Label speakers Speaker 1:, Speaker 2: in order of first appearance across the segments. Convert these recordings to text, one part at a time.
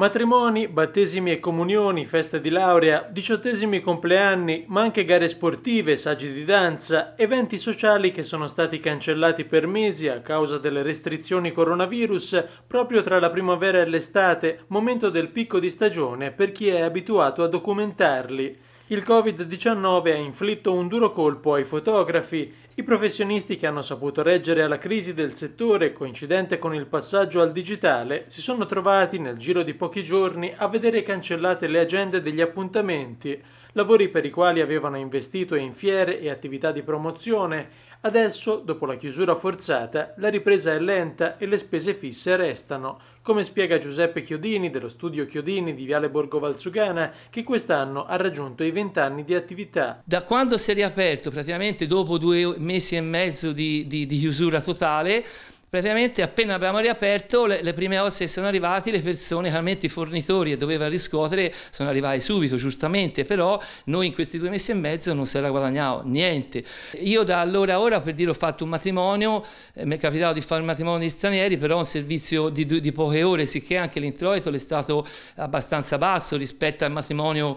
Speaker 1: Matrimoni, battesimi e comunioni, feste di laurea, diciottesimi compleanni, ma anche gare sportive, saggi di danza, eventi sociali che sono stati cancellati per mesi a causa delle restrizioni coronavirus proprio tra la primavera e l'estate, momento del picco di stagione per chi è abituato a documentarli. Il Covid-19 ha inflitto un duro colpo ai fotografi, i professionisti che hanno saputo reggere alla crisi del settore coincidente con il passaggio al digitale si sono trovati nel giro di pochi giorni a vedere cancellate le agende degli appuntamenti, lavori per i quali avevano investito in fiere e attività di promozione Adesso, dopo la chiusura forzata, la ripresa è lenta e le spese fisse restano, come spiega Giuseppe Chiodini dello studio Chiodini di Viale Borgo Valzugana, che quest'anno ha raggiunto i 20 anni di attività.
Speaker 2: Da quando si è riaperto, praticamente dopo due mesi e mezzo di, di, di chiusura totale, praticamente appena abbiamo riaperto le, le prime cose che sono arrivate le persone, chiaramente i fornitori e doveva riscuotere sono arrivati subito giustamente però noi in questi due mesi e mezzo non si era guadagnato niente io da allora a ora per dire ho fatto un matrimonio eh, mi è capitato di fare un matrimonio di stranieri però un servizio di, di, di poche ore sicché anche l'introito è stato abbastanza basso rispetto al matrimonio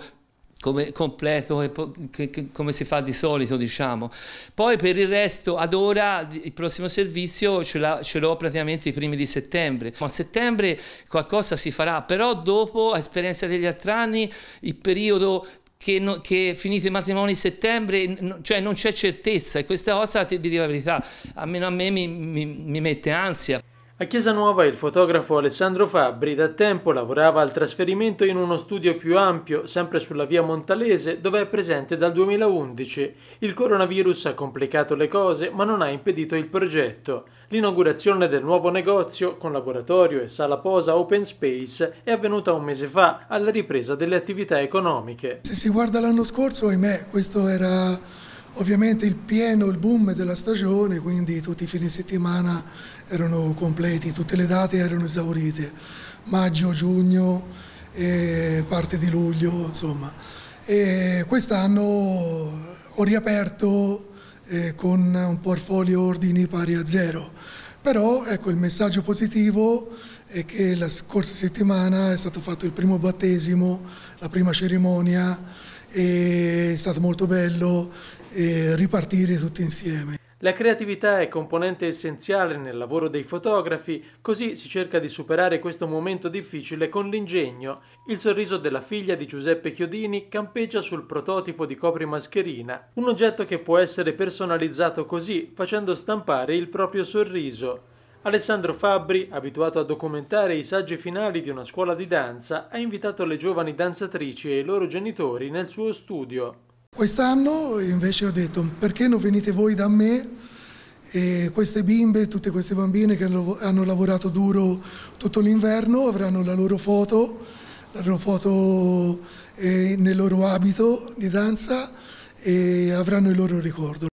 Speaker 2: come completo che, che, come si fa di solito diciamo poi per il resto ad ora il prossimo servizio ce, l'ho praticamente i primi di settembre a settembre qualcosa si farà però dopo a esperienza degli altri anni il periodo che, no, che finito i matrimoni in settembre, no, cioè non c'è certezza e questa cosa, ti dico la verità, almeno a me mi, mi,
Speaker 1: mi mette ansia. A Chiesa Nuova il fotografo Alessandro Fabbri da tempo lavorava al trasferimento in uno studio più ampio, sempre sulla via Montalese, dove è presente dal 2011. Il coronavirus ha complicato le cose, ma non ha impedito il progetto. L'inaugurazione del nuovo negozio, con laboratorio e sala posa open space, è avvenuta un mese fa, alla ripresa delle attività economiche.
Speaker 3: Se si guarda l'anno scorso, ahimè, questo era ovviamente il pieno, il boom della stagione, quindi tutti i fine settimana erano completi, tutte le date erano esaurite, maggio, giugno e parte di luglio, insomma. E quest'anno ho riaperto eh, con un portfolio ordini pari a zero, però ecco il messaggio positivo è che la scorsa settimana è stato fatto il primo battesimo, la prima cerimonia è stato molto bello ripartire tutti insieme.
Speaker 1: La creatività è componente essenziale nel lavoro dei fotografi, così si cerca di superare questo momento difficile con l'ingegno. Il sorriso della figlia di Giuseppe Chiodini campeggia sul prototipo di coprimascherina, un oggetto che può essere personalizzato così, facendo stampare il proprio sorriso. Alessandro Fabbri, abituato a documentare i saggi finali di una scuola di danza, ha invitato le giovani danzatrici e i loro genitori nel suo studio.
Speaker 3: Quest'anno invece ho detto perché non venite voi da me e queste bimbe, tutte queste bambine che hanno lavorato duro tutto l'inverno avranno la loro foto, la loro foto eh, nel loro abito di danza e avranno il loro ricordo.